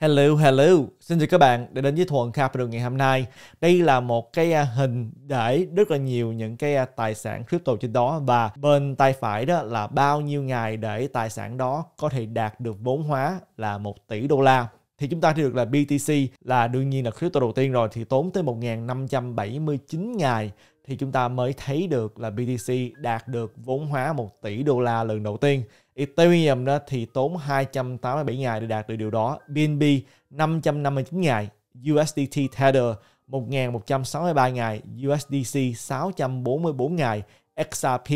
Hello, hello. Xin chào các bạn đã đến với Thuận Capital ngày hôm nay. Đây là một cái à, hình để rất là nhiều những cái à, tài sản crypto trên đó và bên tay phải đó là bao nhiêu ngày để tài sản đó có thể đạt được vốn hóa là 1 tỷ đô la thì chúng ta thấy được là BTC là đương nhiên là crypto đầu tiên rồi thì tốn tới 1.579 ngày thì chúng ta mới thấy được là BTC đạt được vốn hóa 1 tỷ đô la lần đầu tiên. Ethereum đó thì tốn 287 ngày để đạt được điều đó. BNB 559 ngày, USDT Tether 1163 ngày, USDC 644 ngày, XRP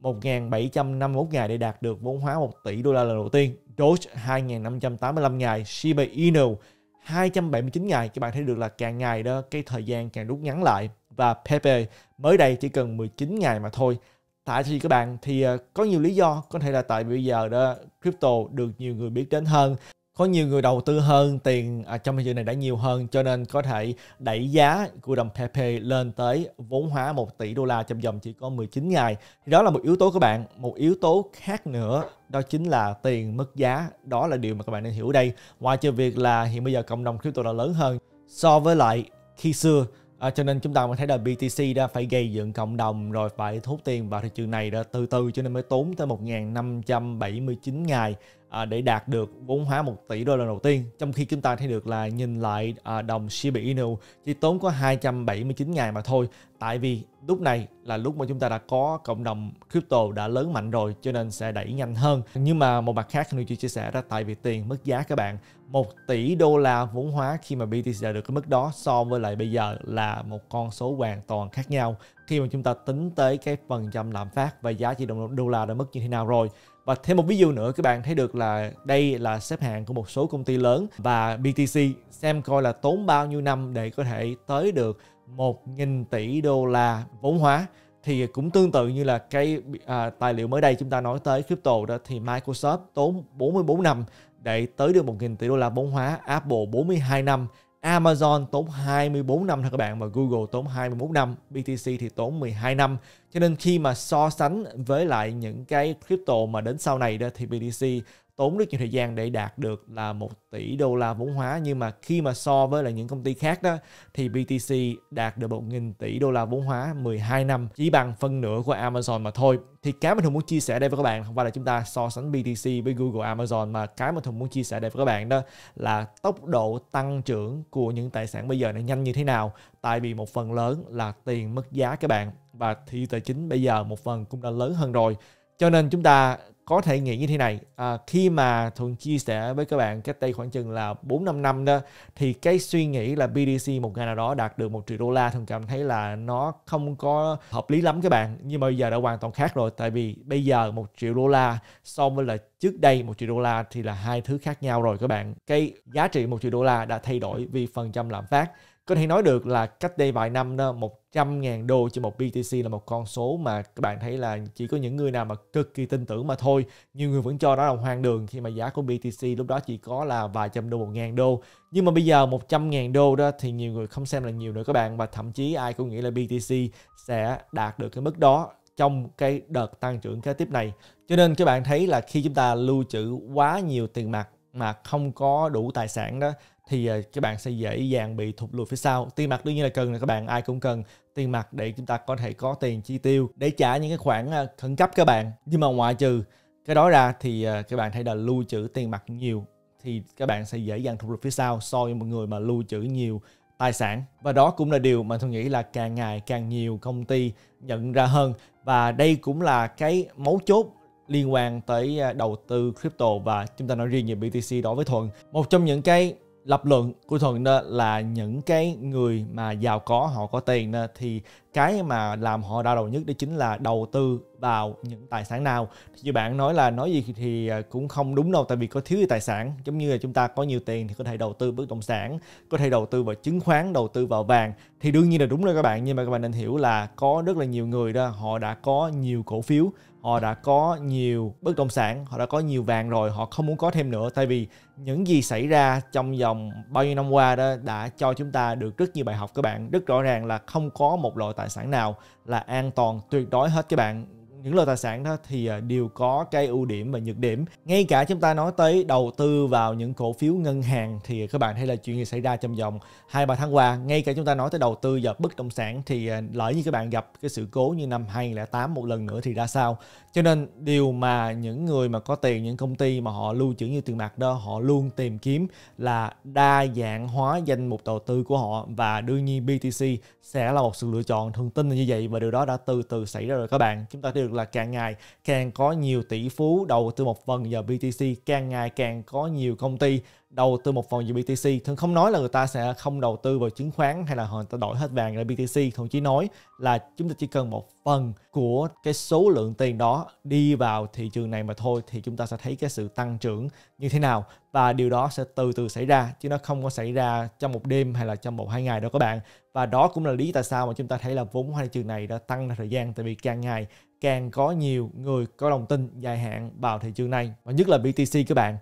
1.751 ngày để đạt được vốn hóa 1 tỷ đô la lần đầu tiên. Doge 2.585 ngày, Shiba Inu 279 ngày. Các bạn thấy được là càng ngày đó cái thời gian càng rút ngắn lại và Pepe mới đây chỉ cần 19 ngày mà thôi. Tại thì các bạn thì ờ, có nhiều lý do, có thể là tại bây giờ đó crypto được nhiều người biết đến hơn, có nhiều người đầu tư hơn, tiền à, trong thị trường này đã nhiều hơn cho nên có thể đẩy giá của đồng Pepe lên tới vốn hóa 1 tỷ đô la trong vòng chỉ có 19 ngày. Thì đó là một yếu tố các bạn, một yếu tố khác nữa đó chính là tiền mất giá, đó là điều mà các bạn nên hiểu đây. Ngoài trừ việc là hiện bây giờ cộng đồng crypto đã lớn hơn so với lại khi xưa À, cho nên chúng ta mới thấy là BTC đã phải gây dựng cộng đồng rồi phải thốt tiền vào thị trường này đã từ từ cho nên mới tốn tới 1.579 ngày à, để đạt được vốn hóa 1 tỷ đô la đầu tiên. Trong khi chúng ta thấy được là nhìn lại à, đồng Shiba Inu chỉ tốn có 279 ngày mà thôi. Tại vì lúc này là lúc mà chúng ta đã có cộng đồng crypto đã lớn mạnh rồi cho nên sẽ đẩy nhanh hơn. Nhưng mà một mặt khác Nuji chia sẻ ra tại vì tiền mất giá các bạn. 1 tỷ đô la vốn hóa khi mà BTC đạt được cái mức đó so với lại bây giờ là một con số hoàn toàn khác nhau khi mà chúng ta tính tới cái phần trăm lạm phát và giá trị đồng đô la đã mất như thế nào rồi và thêm một ví dụ nữa các bạn thấy được là đây là xếp hạng của một số công ty lớn và BTC xem coi là tốn bao nhiêu năm để có thể tới được 1.000 tỷ đô la vốn hóa thì cũng tương tự như là cái à, tài liệu mới đây chúng ta nói tới crypto đó thì Microsoft tốn 44 năm để tới được 1.000 tỷ đô la vốn hóa, Apple 42 năm Amazon tốn 24 năm thôi các bạn và Google tốn 21 năm, BTC thì tốn 12 năm. Cho nên khi mà so sánh với lại những cái crypto mà đến sau này đó thì BTC tốn rất nhiều thời gian để đạt được là 1 tỷ đô la vốn hóa nhưng mà khi mà so với là những công ty khác đó thì BTC đạt được 1 nghìn tỷ đô la vốn hóa 12 năm chỉ bằng phân nửa của Amazon mà thôi thì cái mà Thường muốn chia sẻ đây với các bạn không phải là chúng ta so sánh BTC với Google Amazon mà cái mà Thường muốn chia sẻ đây với các bạn đó là tốc độ tăng trưởng của những tài sản bây giờ nó nhanh như thế nào tại vì một phần lớn là tiền mất giá các bạn và thị tài chính bây giờ một phần cũng đã lớn hơn rồi cho nên chúng ta có thể nghĩ như thế này à, khi mà thuận chia sẻ với các bạn cách đây khoảng chừng là 4 năm năm đó thì cái suy nghĩ là BDC một ngày nào đó đạt được một triệu đô la thường cảm thấy là nó không có hợp lý lắm các bạn nhưng mà bây giờ đã hoàn toàn khác rồi tại vì bây giờ một triệu đô la so với là trước đây một triệu đô la thì là hai thứ khác nhau rồi các bạn cái giá trị một triệu đô la đã thay đổi vì phần trăm lạm phát có thể nói được là cách đây vài năm đó 100.000 đô trên một BTC là một con số mà các bạn thấy là chỉ có những người nào mà cực kỳ tin tưởng mà thôi nhiều người vẫn cho đó là hoang đường khi mà giá của BTC lúc đó chỉ có là vài trăm đô một ngàn đô nhưng mà bây giờ 100.000 đô đó thì nhiều người không xem là nhiều nữa các bạn và thậm chí ai cũng nghĩ là BTC sẽ đạt được cái mức đó trong cái đợt tăng trưởng kế tiếp này cho nên các bạn thấy là khi chúng ta lưu trữ quá nhiều tiền mặt mà không có đủ tài sản đó thì ờ, các bạn sẽ dễ dàng bị thụt lùi phía sau tiền mặt đương nhiên là cần là các bạn ai cũng cần tiền mặt để chúng ta có thể có tiền chi tiêu để trả những cái khoản ờ, khẩn cấp các bạn nhưng mà ngoại trừ cái đó ra thì ờ, các bạn thấy là lưu trữ tiền mặt nhiều thì các bạn sẽ dễ dàng thụt lùi phía sau so với một người mà lưu trữ nhiều tài sản và đó cũng là điều mà tôi nghĩ là càng ngày càng nhiều công ty nhận ra hơn và đây cũng là cái mấu chốt liên quan tới đầu tư crypto và chúng ta nói riêng về BTC đối với Thuận một trong những cái lập luận của thuận đó là những cái người mà giàu có họ có tiền đó, thì cái mà làm họ đau đầu nhất đó chính là đầu tư vào những tài sản nào thì như bạn nói là nói gì thì à, cũng không đúng đâu tại vì có thiếu tài sản giống như là chúng ta có nhiều tiền thì có thể đầu tư bất động sản có thể đầu tư vào chứng khoán đầu tư vào vàng thì đương nhiên là đúng rồi các bạn nhưng mà các bạn nên hiểu là có rất là nhiều người đó họ đã có nhiều cổ phiếu họ đã có nhiều bất động sản họ đã có nhiều vàng rồi họ không muốn có thêm nữa tại vì những gì xảy ra trong vòng bao nhiêu năm qua đó đã cho chúng ta được rất nhiều bài học các bạn rất rõ ràng là không có một loại tài sản nào là an toàn tuyệt đối hết các bạn những loại tài sản đó thì à, đều có cái ưu điểm và nhược điểm ngay cả chúng ta nói tới đầu tư vào những cổ phiếu ngân hàng thì các bạn thấy là chuyện gì xảy ra trong vòng hai ba tháng qua ngay cả chúng ta nói tới đầu tư vào bất động sản thì à, lỡ như các bạn gặp cái sự cố như năm 2008 một lần nữa thì ra sao cho nên điều mà những người mà có tiền những công ty mà họ lưu trữ như tiền mặt đó họ luôn tìm kiếm là đa dạng hóa danh mục đầu tư của họ và đương nhiên BTC sẽ là một sự lựa chọn thường tin như vậy và điều đó đã từ từ xảy ra rồi các bạn chúng ta đều được là càng ngày càng có nhiều tỷ phú đầu tư một phần vào BTC, càng ngày càng có nhiều công ty đầu tư một phần vào BTC. Thường không nói là người ta sẽ không đầu tư vào chứng khoán hay là họ ta đổi hết vàng ra BTC, thường chỉ nói là chúng ta chỉ cần một phần của cái số lượng tiền đó đi vào thị trường này mà thôi thì chúng ta sẽ thấy cái sự tăng trưởng như thế nào và điều đó sẽ từ từ xảy ra chứ nó không có xảy ra trong một đêm hay là trong một hai ngày đâu các bạn và đó cũng là lý tại sao mà chúng ta thấy là vốn hóa thị trường này đã tăng theo thời gian tại vì càng ngày càng có nhiều người có lòng tin dài hạn vào thị trường này và nhất là BTC các bạn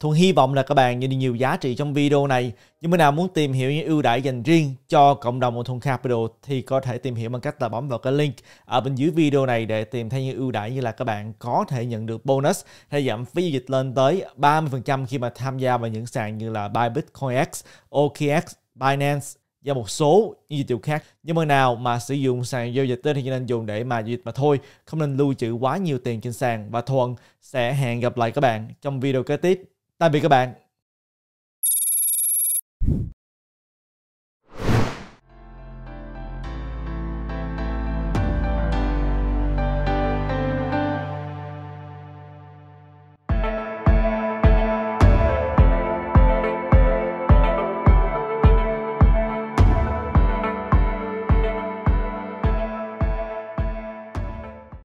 Thuận hy vọng là các bạn nhận được nhiều giá trị trong video này. Những bạn nào muốn tìm hiểu những ưu đãi dành riêng cho cộng đồng của Thuận Capital thì có thể tìm hiểu bằng cách là bấm vào cái link ở bên dưới video này để tìm thấy những ưu đãi như là các bạn có thể nhận được bonus hay giảm phí giao dịch lên tới 30% khi mà tham gia vào những sàn như là Bybit, CoinX, OKX, Binance, và một số những dịch vụ khác. Nhưng mà nào mà sử dụng sàn giao dịch thì nên dùng để mà giao dịch mà thôi, không nên lưu trữ quá nhiều tiền trên sàn và Thuận sẽ hẹn gặp lại các bạn trong video kế tiếp. Tạm biệt các bạn.